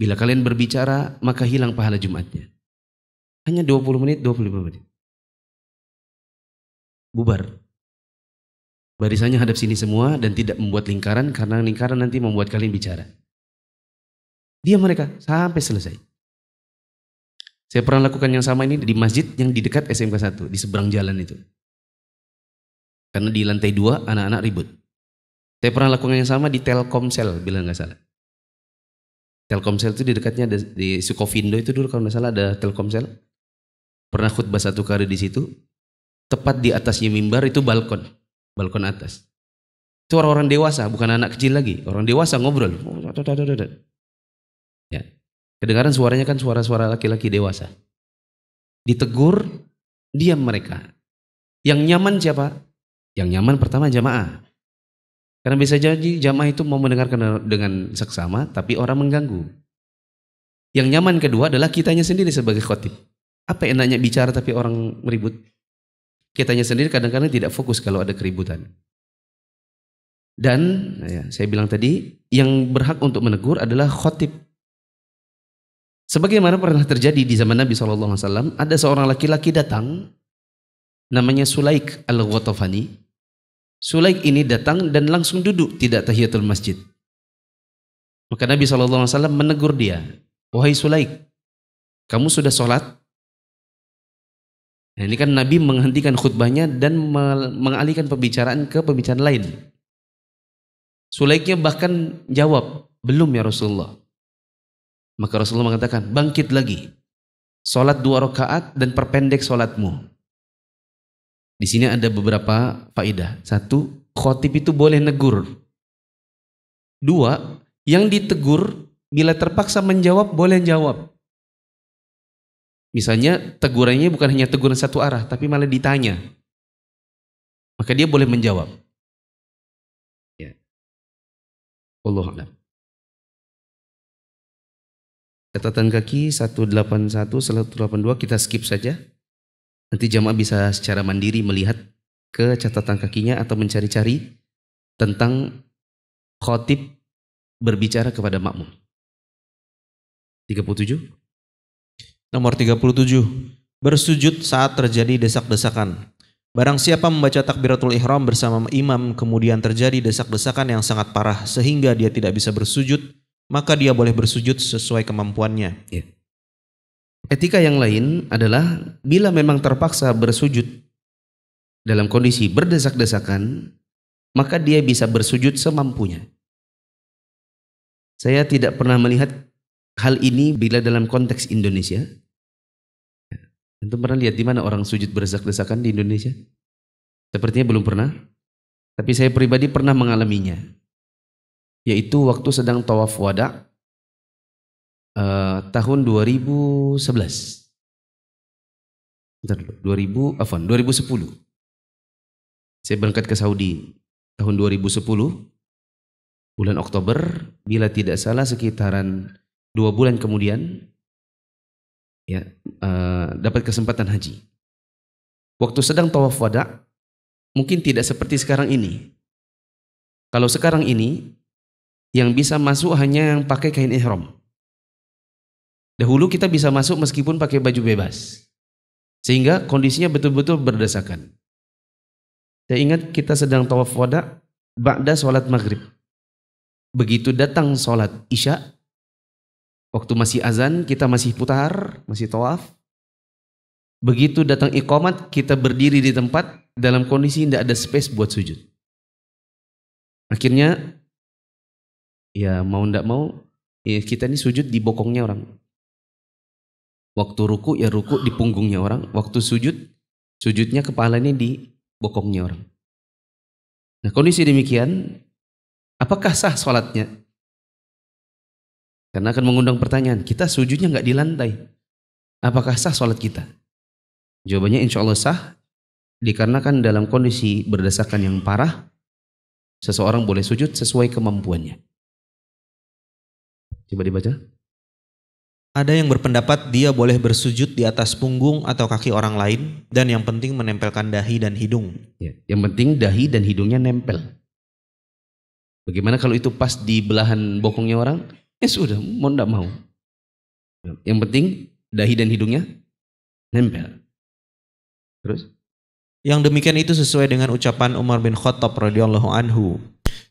S2: Bila kalian berbicara, maka hilang pahala Jumatnya. Hanya 20 menit, 25 menit. Bubar. Barisannya hadap sini semua dan tidak membuat lingkaran karena lingkaran nanti membuat kalian bicara. Dia mereka sampai selesai. Saya pernah lakukan yang sama ini di masjid yang di dekat SMK 1, di seberang jalan itu. Karena di lantai 2 anak-anak ribut. Saya pernah lakukan yang sama di Telkomsel bila nggak salah. Telkomsel itu di dekatnya di Sukovindo itu dulu kalau nggak salah ada Telkomsel pernah khutbah satu kali di situ tepat di atasnya mimbar itu balkon balkon atas itu orang-orang dewasa bukan anak kecil lagi orang dewasa ngobrol ya kedengaran suaranya kan suara-suara laki-laki dewasa ditegur diam mereka yang nyaman siapa yang nyaman pertama jamaah karena bisa jadi jamaah itu mau mendengarkan dengan seksama tapi orang mengganggu yang nyaman kedua adalah kitanya sendiri sebagai khotib apa enaknya bicara tapi orang ribut? Kitanya sendiri kadang-kadang tidak fokus kalau ada keributan. Dan nah ya, saya bilang tadi, yang berhak untuk menegur adalah khotib. Sebagaimana pernah terjadi di zaman Nabi SAW, ada seorang laki-laki datang, namanya Sulaik al-Ghatafani. Sulaik ini datang dan langsung duduk, tidak tahiyatul masjid. Maka Nabi SAW menegur dia, Wahai Sulaik, kamu sudah sholat? Nah, ini kan Nabi menghentikan khutbahnya dan mengalihkan pembicaraan ke pembicaraan lain. Sulaiknya bahkan jawab, belum ya Rasulullah. Maka Rasulullah mengatakan, bangkit lagi. Sholat dua rakaat dan perpendek sholatmu. Di sini ada beberapa faedah. Satu, khotib itu boleh negur. Dua, yang ditegur bila terpaksa menjawab boleh jawab. Misalnya tegurannya bukan hanya teguran satu arah, tapi malah ditanya. Maka dia boleh
S3: menjawab. Ya. Allah Allah.
S2: Catatan kaki 181, 182 kita skip saja. Nanti jamaah bisa secara mandiri melihat ke catatan kakinya atau mencari-cari tentang khotib berbicara kepada
S1: makmum. 37 Nomor 37. Bersujud saat terjadi desak-desakan. Barang siapa membaca takbiratul ihram bersama imam kemudian terjadi desak-desakan yang sangat parah sehingga dia tidak bisa bersujud, maka dia boleh bersujud sesuai kemampuannya. Ya. Etika yang lain
S2: adalah bila memang terpaksa bersujud dalam kondisi berdesak-desakan, maka dia bisa bersujud semampunya. Saya tidak pernah melihat hal ini bila dalam konteks Indonesia, Antum pernah lihat di mana orang sujud berdesak-desakan di Indonesia? Sepertinya belum pernah. Tapi saya pribadi pernah mengalaminya. Yaitu waktu sedang tawaf wada uh, tahun 2011. Bentar 2000, afan, 2010. Saya berangkat ke Saudi tahun 2010 bulan Oktober bila tidak salah sekitaran dua bulan kemudian ya uh, dapat kesempatan haji. Waktu sedang tawaf wada mungkin tidak seperti sekarang ini. Kalau sekarang ini yang bisa masuk hanya yang pakai kain ihram. Dahulu kita bisa masuk meskipun pakai baju bebas. Sehingga kondisinya betul-betul berdasarkan. Saya ingat kita sedang tawaf wada ba'da salat maghrib. Begitu datang salat isya, Waktu masih azan kita masih putar, masih tawaf. Begitu datang ikomat kita berdiri di tempat dalam kondisi tidak ada space buat sujud. Akhirnya ya mau tidak mau ya kita ini sujud di bokongnya orang. Waktu ruku ya ruku di punggungnya orang. Waktu sujud sujudnya kepalanya di bokongnya orang. Nah kondisi demikian apakah sah sholatnya? Karena akan mengundang pertanyaan, kita sujudnya nggak di lantai. Apakah sah sholat kita? Jawabannya insya Allah sah, dikarenakan dalam kondisi berdasarkan yang parah, seseorang boleh sujud sesuai kemampuannya. Coba dibaca.
S1: Ada yang berpendapat dia boleh bersujud di atas punggung atau kaki orang lain dan yang penting menempelkan dahi dan hidung. Ya, yang penting dahi dan hidungnya nempel. Bagaimana kalau itu pas di belahan bokongnya orang? Ya sudah, mau tidak mau. Ya. Yang penting dahi dan hidungnya nempel. Terus? Yang demikian itu sesuai dengan ucapan Umar bin Khattab radhiyallahu anhu.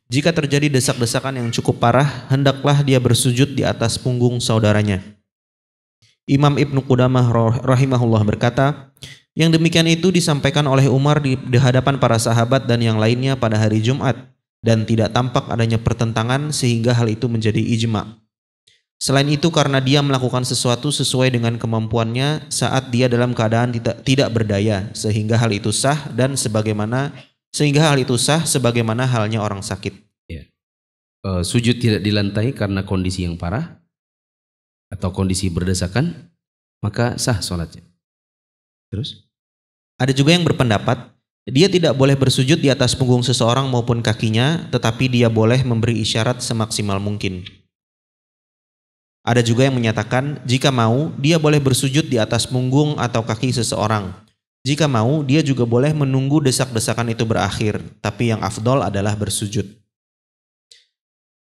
S1: Jika terjadi desak-desakan yang cukup parah, hendaklah dia bersujud di atas punggung saudaranya. Imam Ibnu Qudamah rahimahullah berkata, yang demikian itu disampaikan oleh Umar di, di hadapan para sahabat dan yang lainnya pada hari Jumat dan tidak tampak adanya pertentangan sehingga hal itu menjadi ijma. Selain itu karena dia melakukan sesuatu sesuai dengan kemampuannya saat dia dalam keadaan tidak, tidak berdaya sehingga hal itu sah dan sebagaimana sehingga hal itu sah sebagaimana halnya orang sakit. Ya. E, sujud tidak dilantai karena
S2: kondisi yang parah atau kondisi berdesakan maka sah sholatnya.
S1: Terus? Ada juga yang berpendapat dia tidak boleh bersujud di atas punggung seseorang maupun kakinya, tetapi dia boleh memberi isyarat semaksimal mungkin. Ada juga yang menyatakan jika mau dia boleh bersujud di atas punggung atau kaki seseorang. Jika mau dia juga boleh menunggu desak-desakan itu berakhir, tapi yang afdol adalah bersujud.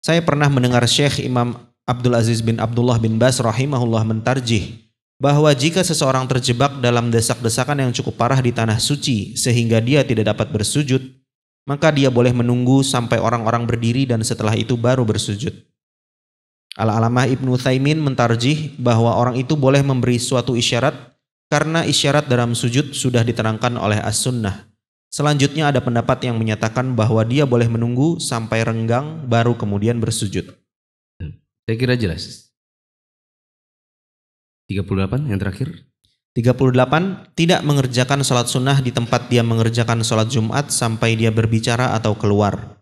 S1: Saya pernah mendengar Syekh Imam Abdul Aziz bin Abdullah bin Bas rahimahullah mentarjih bahwa jika seseorang terjebak dalam desak-desakan yang cukup parah di tanah suci sehingga dia tidak dapat bersujud, maka dia boleh menunggu sampai orang-orang berdiri dan setelah itu baru bersujud. Al-Alamah Ibnu Thaimin mentarjih bahwa orang itu boleh memberi suatu isyarat karena isyarat dalam sujud sudah diterangkan oleh As-Sunnah. Selanjutnya ada pendapat yang menyatakan bahwa dia boleh menunggu sampai renggang baru kemudian bersujud. Saya kira jelas. 38 yang terakhir. 38. Tidak mengerjakan sholat sunnah di tempat dia mengerjakan sholat Jumat sampai dia berbicara atau keluar.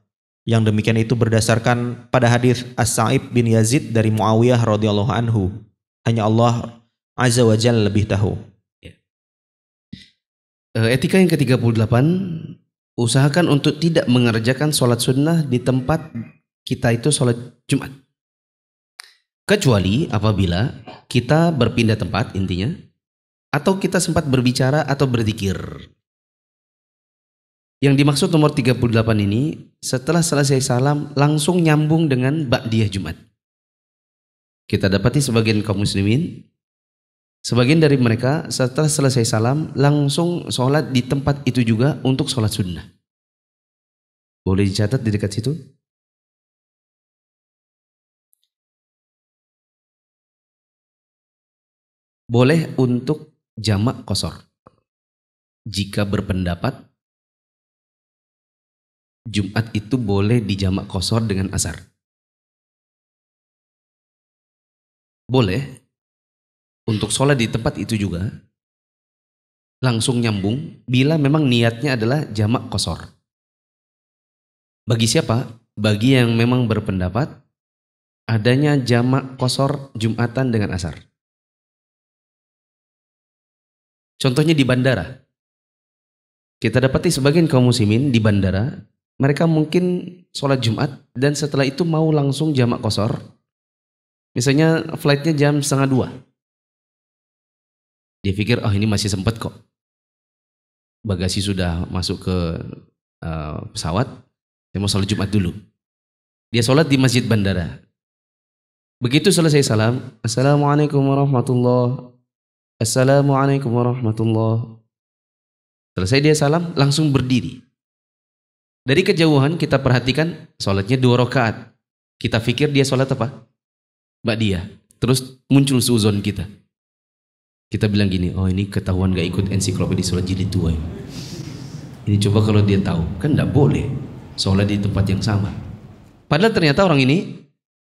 S1: Yang demikian itu berdasarkan pada hadis As-Sa'ib bin Yazid dari Muawiyah radhiyallahu anhu. Hanya Allah Azza wa Jalla lebih tahu. Ya. Eh, etika yang ke-38, usahakan
S2: untuk tidak mengerjakan sholat sunnah di tempat kita itu sholat Jumat. Kecuali apabila kita berpindah tempat intinya, atau kita sempat berbicara atau berzikir. Yang dimaksud nomor 38 ini, setelah selesai salam, langsung nyambung dengan Ba'diyah Jumat. Kita dapati sebagian kaum muslimin, sebagian dari mereka setelah selesai salam, langsung sholat di tempat itu juga untuk sholat sunnah. Boleh dicatat di dekat situ?
S3: Boleh untuk jamak kosor. Jika berpendapat Jumat itu boleh dijamak kosor dengan asar? Boleh. Untuk sholat di tempat itu juga.
S2: Langsung nyambung bila memang niatnya adalah jamak kosor. Bagi siapa? Bagi yang memang berpendapat adanya jamak kosor Jumatan dengan asar. Contohnya di bandara. Kita dapati sebagian kaum muslimin di bandara mereka mungkin sholat Jumat dan setelah itu mau langsung jamak kosor. Misalnya flightnya jam setengah dua. Dia pikir, oh ini masih sempat kok. Bagasi sudah masuk ke uh, pesawat, Dia mau sholat Jumat dulu. Dia sholat di masjid bandara. Begitu selesai salam, Assalamualaikum warahmatullahi Assalamualaikum warahmatullahi Selesai dia salam, langsung berdiri. Dari kejauhan kita perhatikan sholatnya dua rakaat. Kita pikir dia sholat apa? Mbak dia. Terus muncul suzon kita. Kita bilang gini, oh ini ketahuan gak ikut ensiklopedia sholat jilid dua ini. Ini coba kalau dia tahu, kan gak boleh sholat di tempat yang sama. Padahal ternyata orang ini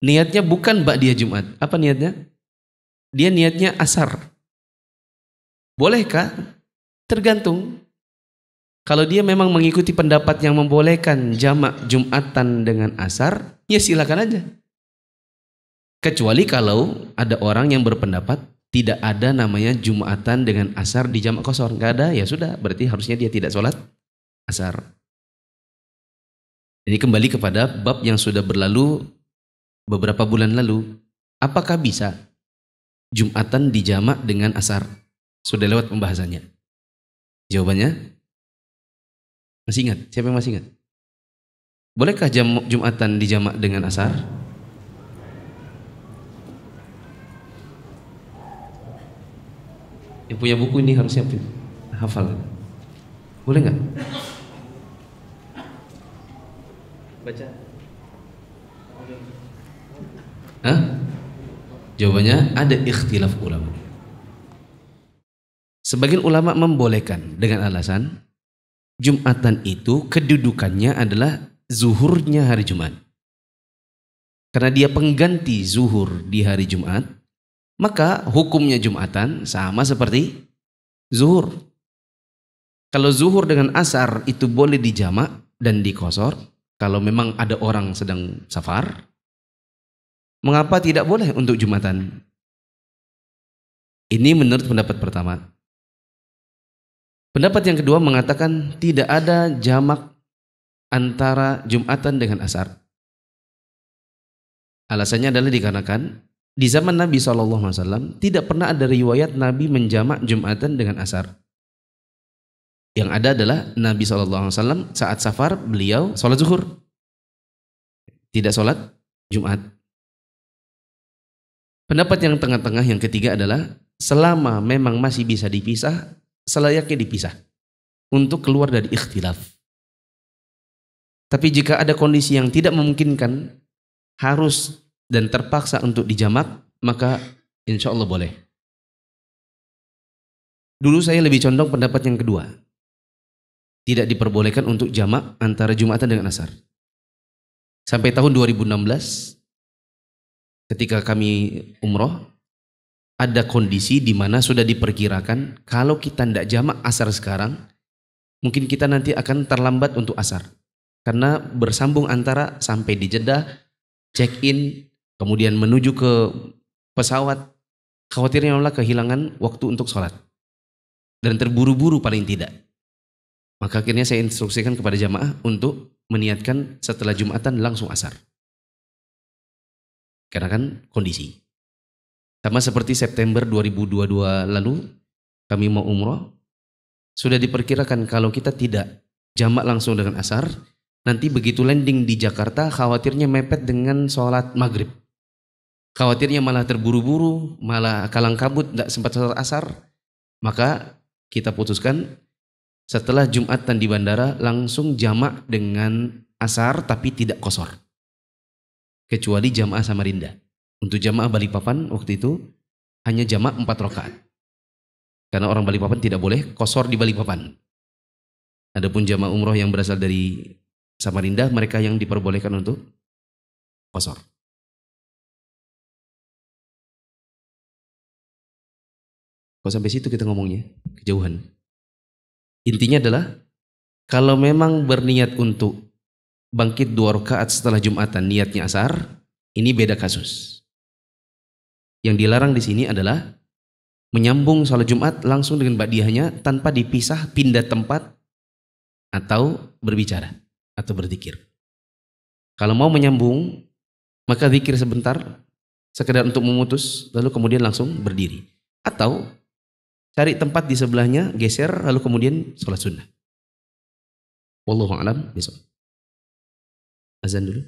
S2: niatnya bukan mbak dia Jumat. Apa niatnya? Dia niatnya asar. Bolehkah? Tergantung kalau dia memang mengikuti pendapat yang membolehkan jamak Jumatan dengan asar, ya silakan aja. Kecuali kalau ada orang yang berpendapat tidak ada namanya Jumatan dengan asar di jamak kosor. Enggak ada, ya sudah. Berarti harusnya dia tidak sholat asar. Jadi kembali kepada bab yang sudah berlalu beberapa bulan lalu. Apakah bisa Jumatan di jamak dengan asar? Sudah lewat pembahasannya. Jawabannya masih ingat? Siapa yang masih ingat? Bolehkah jam Jumatan dijamak dengan asar? Yang punya buku ini harus siapin, hafal. Boleh nggak? Baca. Hah? Jawabannya ada ikhtilaf ulama. Sebagian ulama membolehkan dengan alasan Jumatan itu kedudukannya adalah zuhurnya hari Jumat. Karena dia pengganti zuhur di hari Jumat, maka hukumnya Jumatan sama seperti zuhur. Kalau zuhur dengan asar itu boleh dijamak dan dikosor, kalau memang ada orang sedang safar, mengapa tidak boleh untuk Jumatan? Ini menurut pendapat pertama. Pendapat yang kedua mengatakan tidak ada jamak antara Jumatan dengan Asar. Alasannya adalah dikarenakan di zaman Nabi SAW tidak pernah ada riwayat Nabi menjamak Jumatan dengan Asar. Yang ada adalah Nabi SAW saat safar beliau sholat zuhur. Tidak sholat Jumat. Pendapat yang tengah-tengah yang ketiga adalah selama memang masih bisa dipisah selayaknya dipisah untuk keluar dari ikhtilaf. Tapi jika ada kondisi yang tidak memungkinkan harus dan terpaksa untuk dijamak, maka insya Allah boleh. Dulu saya lebih condong pendapat yang kedua. Tidak diperbolehkan untuk jamak antara Jumatan dengan Asar. Sampai tahun 2016, ketika kami umroh, ada kondisi di mana sudah diperkirakan kalau kita tidak jamak asar sekarang, mungkin kita nanti akan terlambat untuk asar. Karena bersambung antara sampai di Jeddah, check in, kemudian menuju ke pesawat, khawatirnya allah kehilangan waktu untuk sholat. Dan terburu-buru paling tidak. Maka akhirnya saya instruksikan kepada jamaah untuk meniatkan setelah Jumatan langsung asar. Karena kan kondisi. Sama seperti September 2022 lalu kami mau umroh, sudah diperkirakan kalau kita tidak jamak langsung dengan asar, nanti begitu landing di Jakarta khawatirnya mepet dengan sholat maghrib. Khawatirnya malah terburu-buru, malah kalang kabut, tidak sempat sholat asar. Maka kita putuskan setelah Jumatan di bandara langsung jamak dengan asar tapi tidak kosor. Kecuali jamaah Samarinda. Untuk jamaah Balikpapan waktu itu hanya jamaah empat rokaat Karena orang Balikpapan tidak boleh kosor di Balikpapan. Adapun jamaah umroh yang berasal dari Samarinda, mereka yang diperbolehkan untuk kosor.
S3: Kalau sampai situ kita ngomongnya,
S2: kejauhan. Intinya adalah, kalau memang berniat untuk bangkit dua rakaat setelah Jumatan, niatnya asar, ini beda kasus. Yang dilarang di sini adalah menyambung sholat Jumat langsung dengan badiahnya tanpa dipisah pindah tempat atau berbicara atau berzikir. Kalau mau menyambung, maka zikir sebentar sekedar untuk memutus lalu kemudian langsung berdiri atau cari tempat di sebelahnya geser lalu kemudian sholat sunnah. Wallahu alam besok.
S3: Azan dulu.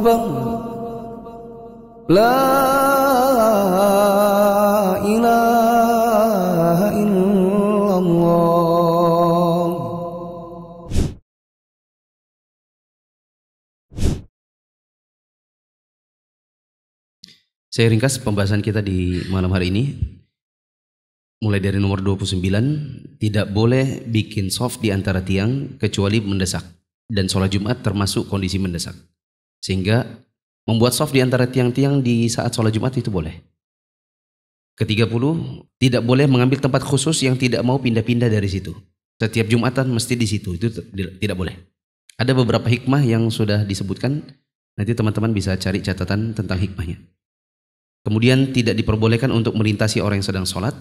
S2: أكبر لا إله إلا الله
S3: Saya ringkas pembahasan
S2: kita di malam hari ini mulai dari nomor 29 tidak boleh bikin soft di antara tiang kecuali mendesak dan sholat Jumat termasuk kondisi mendesak. Sehingga membuat soft di antara tiang-tiang di saat sholat Jumat itu boleh. Ketiga puluh, tidak boleh mengambil tempat khusus yang tidak mau pindah-pindah dari situ. Setiap Jumatan mesti di situ, itu tidak boleh. Ada beberapa hikmah yang sudah disebutkan, nanti teman-teman bisa cari catatan tentang hikmahnya. Kemudian tidak diperbolehkan untuk melintasi orang yang sedang sholat,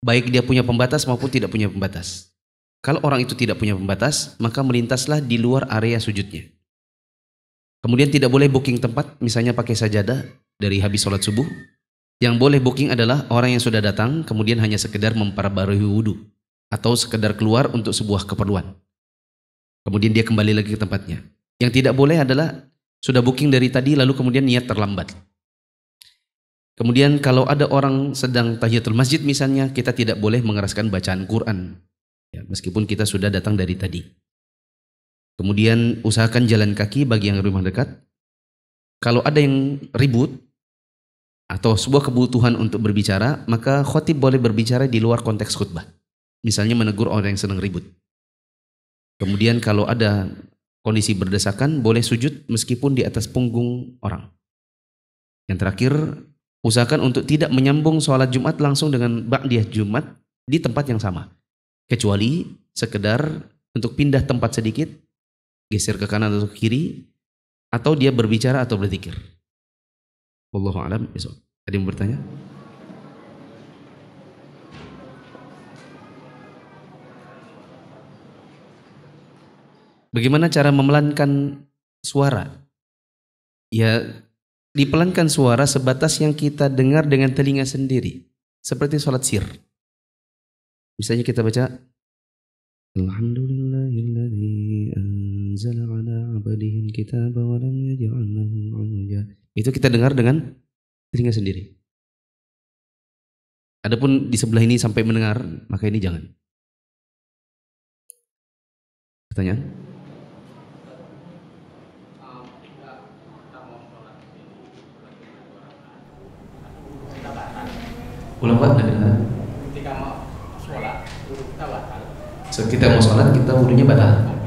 S2: baik dia punya pembatas maupun tidak punya pembatas. Kalau orang itu tidak punya pembatas, maka melintaslah di luar area sujudnya. Kemudian tidak boleh booking tempat, misalnya pakai sajadah dari habis sholat subuh. Yang boleh booking adalah orang yang sudah datang, kemudian hanya sekedar memperbarui wudhu. Atau sekedar keluar untuk sebuah keperluan. Kemudian dia kembali lagi ke tempatnya. Yang tidak boleh adalah sudah booking dari tadi lalu kemudian niat terlambat. Kemudian kalau ada orang sedang tahiyatul masjid misalnya, kita tidak boleh mengeraskan bacaan Quran. Ya, meskipun kita sudah datang dari tadi. Kemudian usahakan jalan kaki bagi yang rumah dekat. Kalau ada yang ribut atau sebuah kebutuhan untuk berbicara, maka khotib boleh berbicara di luar konteks khutbah. Misalnya menegur orang yang senang ribut. Kemudian kalau ada kondisi berdesakan, boleh sujud meskipun di atas punggung orang. Yang terakhir, usahakan untuk tidak menyambung sholat Jumat langsung dengan ba'diyah Jumat di tempat yang sama. Kecuali sekedar untuk pindah tempat sedikit geser ke kanan atau ke kiri atau dia berbicara atau berzikir. Wallahu alam Ada yang bertanya? Bagaimana cara memelankan suara? Ya, dipelankan suara sebatas yang kita dengar dengan telinga sendiri. Seperti sholat sir. Misalnya kita baca Alhamdulillah kita bawalamnya ja'alnahum Itu kita dengar dengan telinga sendiri. Adapun di sebelah ini sampai mendengar, maka ini jangan.
S3: Pertanyaan?
S1: Ulang Pak, dengar. Ketika mau sholat, kita batal. So, kita mau sholat, kita wudhunya batal.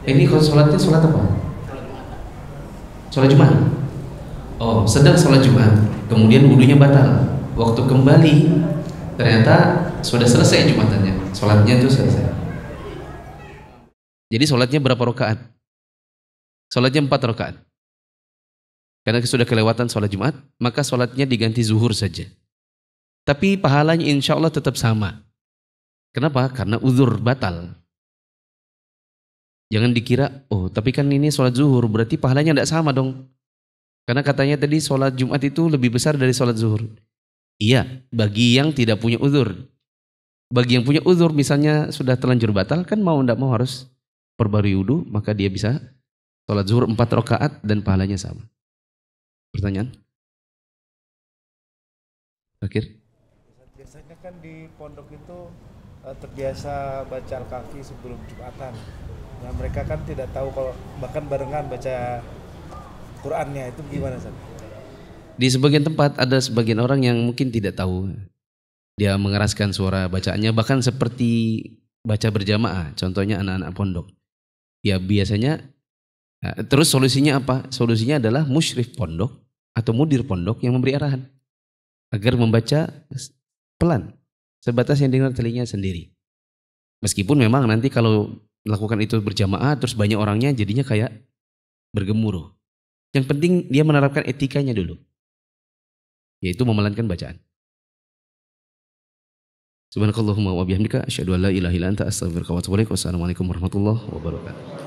S2: Ini kalau sholatnya sholat apa? Sholat Jumat. Oh, sedang sholat Jumat. Kemudian wudhunya batal. Waktu kembali, ternyata sudah selesai Jumatannya. Sholatnya itu selesai. Jadi sholatnya berapa rakaat? Sholatnya empat rakaat. Karena sudah kelewatan sholat Jumat, maka sholatnya diganti zuhur saja. Tapi pahalanya insya Allah tetap sama. Kenapa? Karena uzur batal. Jangan dikira, oh tapi kan ini sholat zuhur, berarti pahalanya tidak sama dong. Karena katanya tadi sholat Jumat itu lebih besar dari sholat zuhur. Iya, bagi yang tidak punya uzur. Bagi yang punya uzur misalnya sudah telanjur batal, kan mau tidak mau harus perbarui wudhu, maka dia bisa sholat zuhur empat rakaat dan pahalanya sama. Pertanyaan?
S1: Akhir. Biasanya kan di pondok itu eh, terbiasa baca al sebelum Jumatan nah mereka kan tidak tahu kalau bahkan barengan baca Qurannya itu gimana Ustaz?
S2: Di sebagian tempat ada sebagian orang yang mungkin tidak tahu dia mengeraskan suara bacaannya bahkan seperti baca berjamaah contohnya anak-anak pondok ya biasanya eh, terus solusinya apa solusinya adalah musyrif pondok atau mudir pondok yang memberi arahan agar membaca pelan sebatas yang dengar telinga sendiri meskipun memang nanti kalau melakukan itu berjamaah terus banyak orangnya jadinya kayak bergemuruh. Yang penting dia menerapkan etikanya dulu. Yaitu memelankan bacaan. Subhanakallahumma wa bihamdika asyhadu an la ilaha illa anta astaghfiruka wa atubu ilaik. Wassalamualaikum warahmatullahi wabarakatuh.